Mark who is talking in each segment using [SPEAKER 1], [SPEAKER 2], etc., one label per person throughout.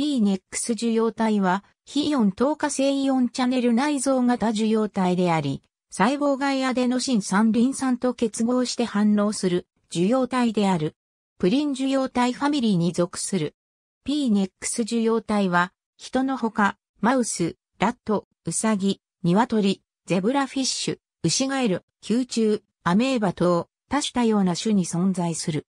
[SPEAKER 1] PNEX 受容体は、非イオン透過性イオンチャネル内蔵型受容体であり、細胞外アデノシン3リン酸と結合して反応する受容体である。プリン受容体ファミリーに属する。PNEX 受容体は、人のほか、マウス、ラット、ウサギ、鶏、ゼブラフィッシュ、ウシガエル、球虫、アメーバ等、多種多様な種に存在する。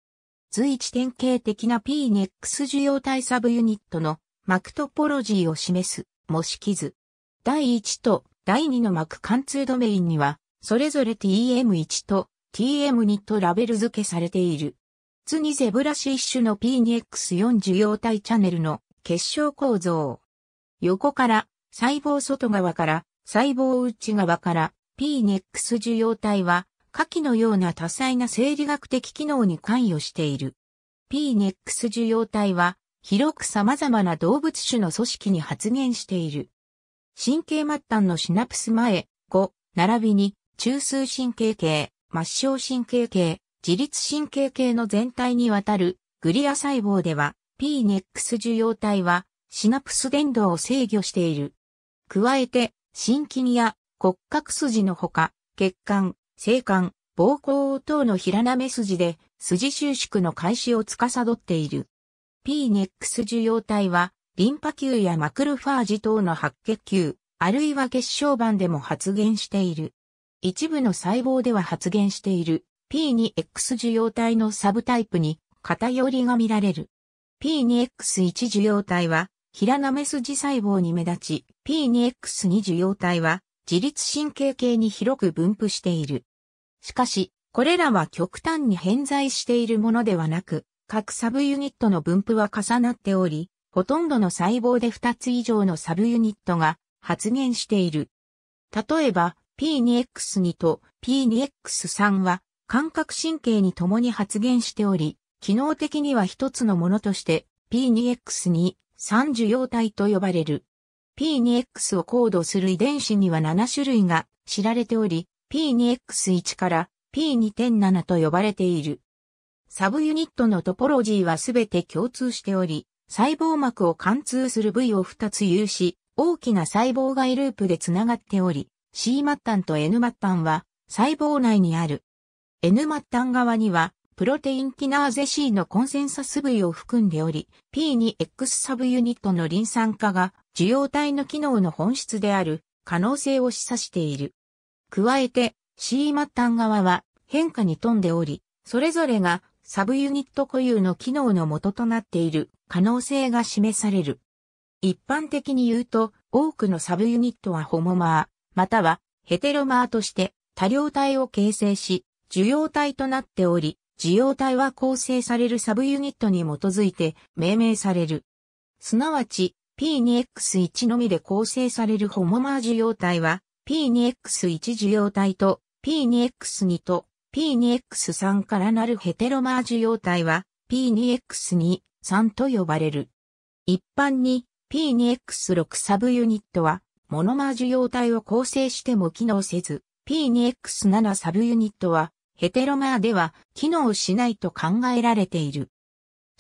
[SPEAKER 1] 随一典型的な PNEX 受容体サブユニットの膜トポロジーを示す模式図。第1と第2の膜貫通ドメインには、それぞれ TM1 と TM2 とラベル付けされている。図にゼブラシ一種の p e x 4受容体チャンネルの結晶構造。横から細胞外側から細胞内側から p e x 受容体は下記のような多彩な生理学的機能に関与している。PNEX 受容体は広く様々な動物種の組織に発現している。神経末端のシナプス前後、並びに中枢神経系、末梢神経系、自律神経系の全体にわたるグリア細胞では PNEX 受容体はシナプス伝導を制御している。加えて、心筋や骨格筋のほか、血管、生感、暴行等の平なめ筋で、筋収縮の開始を司っている。P-NEX 受容体は、リンパ球やマクロファージ等の白血球、あるいは血小板でも発現している。一部の細胞では発現している P2X 受容体のサブタイプに偏りが見られる。P2X1 受容体は、平なめ筋細胞に目立ち、P2X2 受容体は、自律神経系に広く分布している。しかし、これらは極端に偏在しているものではなく、各サブユニットの分布は重なっており、ほとんどの細胞で2つ以上のサブユニットが発現している。例えば、P2X2 と P2X3 は感覚神経に共に発現しており、機能的には一つのものとして P2X2、三受容体と呼ばれる。P2X をコードする遺伝子には7種類が知られており、P2X1 から P2.7 と呼ばれている。サブユニットのトポロジーはすべて共通しており、細胞膜を貫通する部位を2つ有し、大きな細胞外ループでつながっており、C 末端と N 末端は細胞内にある。N 末端側には、プロテインキナーゼ C のコンセンサス部位を含んでおり、P2X サブユニットのリン酸化が受容体の機能の本質である可能性を示唆している。加えて、C 末端側は変化に富んでおり、それぞれがサブユニット固有の機能の元となっている可能性が示される。一般的に言うと、多くのサブユニットはホモマー、またはヘテロマーとして多量体を形成し、受容体となっており、受容体は構成されるサブユニットに基づいて命名される。すなわち、P2X1 のみで構成されるホモマー受容体は、P2X1 受容体と P2X2 と P2X3 からなるヘテロマー受容体は P2X2、3と呼ばれる。一般に P2X6 サブユニットはモノマー受容体を構成しても機能せず、P2X7 サブユニットはヘテロマーでは機能しないと考えられている。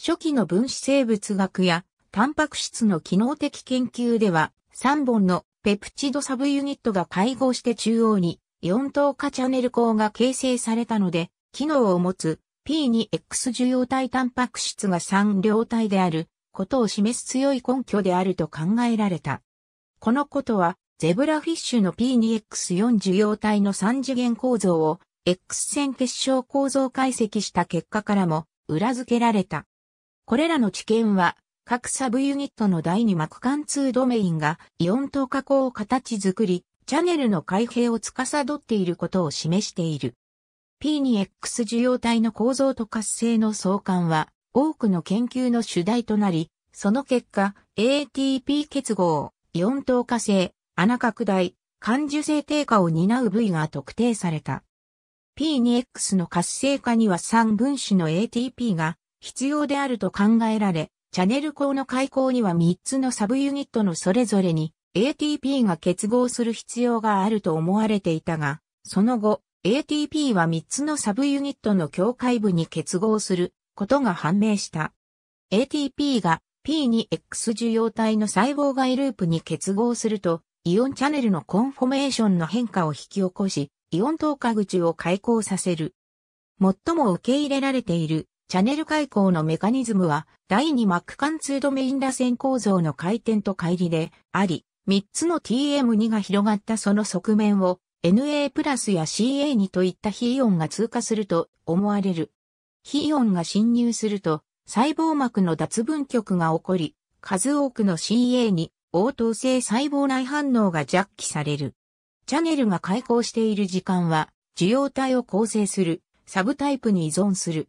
[SPEAKER 1] 初期の分子生物学やタンパク質の機能的研究では3本のペプチドサブユニットが会合して中央に4等価チャネル項が形成されたので、機能を持つ P2X 受容体タンパク質が3両体であることを示す強い根拠であると考えられた。このことは、ゼブラフィッシュの P2X4 受容体の3次元構造を X 線結晶構造解析した結果からも裏付けられた。これらの知見は各サブユニットの第2幕貫通ドメインがイオン等加工を形作り、チャネルの開閉を司っていることを示している。P 2 X 受容体の構造と活性の相関は多くの研究の主題となり、その結果、ATP 結合、イオン等過性、穴拡大、感受性低下を担う部位が特定された。P2X の活性化には3分子の ATP が必要であると考えられ、チャネル港の開口には3つのサブユニットのそれぞれに ATP が結合する必要があると思われていたが、その後、ATP は3つのサブユニットの境界部に結合することが判明した。ATP が P2X 受容体の細胞外ループに結合すると、イオンチャネルのコンフォメーションの変化を引き起こし、イオン透過口を開口させる。最も受け入れられているチャネル開口のメカニズムは、第2マック貫通ドメイン螺旋構造の回転と乖離であり、3つの TM2 が広がったその側面を NA プラスや CA2 といった非イオンが通過すると思われる。非イオンが侵入すると、細胞膜の脱分極が起こり、数多くの CA2、応答性細胞内反応が弱気される。チャネルが開口している時間は、受容体を構成する、サブタイプに依存する。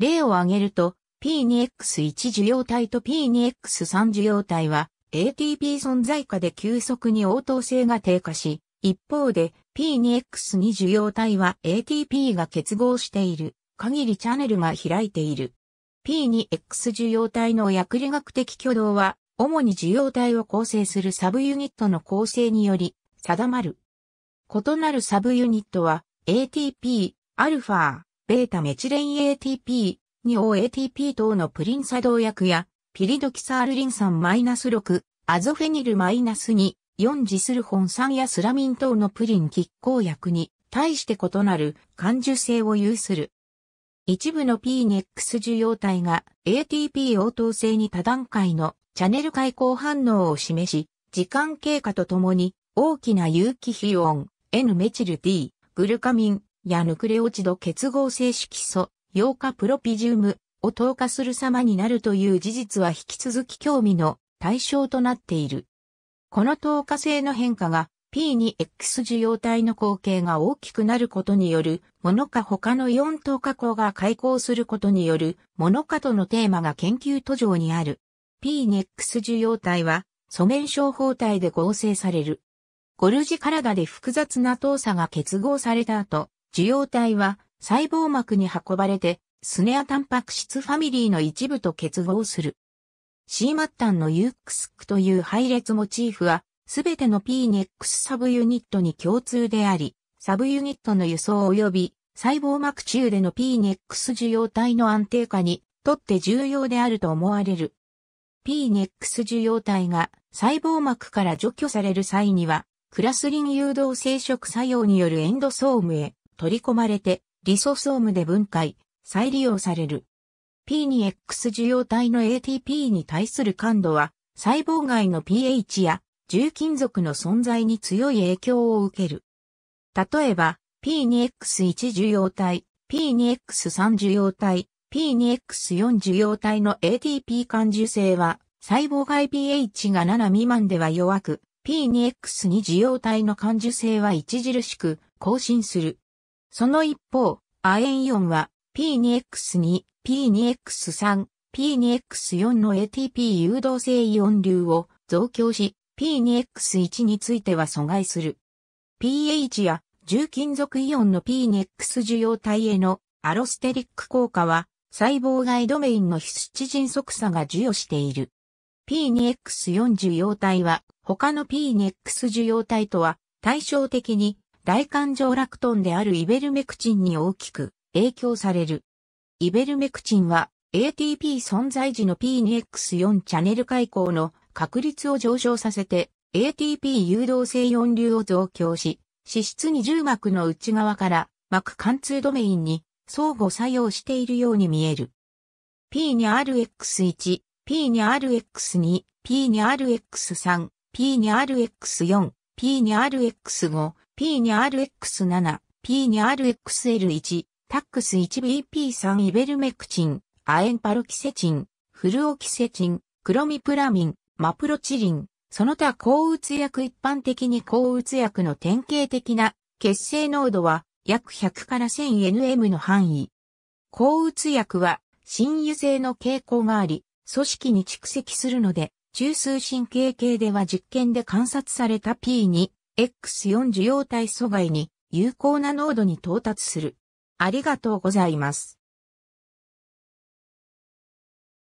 [SPEAKER 1] 例を挙げると、P2X1 受容体と P2X3 受容体は ATP 存在下で急速に応答性が低下し、一方で P2X2 受容体は ATP が結合している限りチャンネルが開いている。P2X 受容体の薬理学的挙動は、主に受容体を構成するサブユニットの構成により定まる。異なるサブユニットは ATP、アルファ、ベータメチレン ATP、2OATP 等のプリン作動薬や、ピリドキサールリン酸 -6、アゾフェニル -2、4ジスルホン酸やスラミン等のプリン拮抗薬に対して異なる感受性を有する。一部の p n x 受容体が ATP 応答性に多段階のチャネル開口反応を示し、時間経過とともに大きな有機非オン N メチル D、グルカミン、やヌクレオチド結合性色素、溶化プロピジウムを透過する様になるという事実は引き続き興味の対象となっている。この透過性の変化が P2X 受容体の口径が大きくなることによるものか他の4等加工が開口することによるものかとのテーマが研究途上にある。P2X 受容体は素面症法体で合成される。ゴルジ体で複雑な透鎖が結合された後、受容体は細胞膜に運ばれて、スネアタンパク質ファミリーの一部と結合する。C 末端のユックスクという配列モチーフは、すべての PNX サブユニットに共通であり、サブユニットの輸送及び細胞膜中での PNX 受容体の安定化にとって重要であると思われる。PNX 受容体が細胞膜から除去される際には、クラスリン誘導生殖作用によるエンドソームへ取り込まれて、リソソームで分解、再利用される。P に X 受容体の ATP に対する感度は、細胞外の pH や重金属の存在に強い影響を受ける。例えば、P2X1 受容体、P2X3 受容体、P2X4 受容体の ATP 感受性は、細胞外 pH が7未満では弱く、P2X2 受容体の感受性は著しく更新する。その一方、亜鉛イオンは P2X2、P2X3、P2X4 の ATP 誘導性イオン流を増強し、P2X1 については阻害する。pH や重金属イオンの P2X 受容体へのアロステリック効果は細胞外ドメインの非スチジン即差が授与している。P2X4 受容体は他の P2X 受容体とは対照的に大環状ラクトンであるイベルメクチンに大きく影響される。イベルメクチンは ATP 存在時の p 2 x 4チャネル開口の確率を上昇させて ATP 誘導性4流を増強し、脂質二重膜の内側から膜貫通ドメインに相互作用しているように見える。P 2 RX1、P 2 RX2、P 2 RX3、P 2 RX4、P 2 RX5、p に r x 7 p に r x l 1タックス 1BP3 イベルメクチン、アエンパロキセチン、フルオキセチン、クロミプラミン、マプロチリン、その他抗うつ薬一般的に抗うつ薬の典型的な血清濃度は約100から 1000nm の範囲。抗うつ薬は新油性の傾向があり、組織に蓄積するので、中枢神経系では実験で観察された p に、X4 受容体阻害に有効な濃度に到達する。ありがとうございます。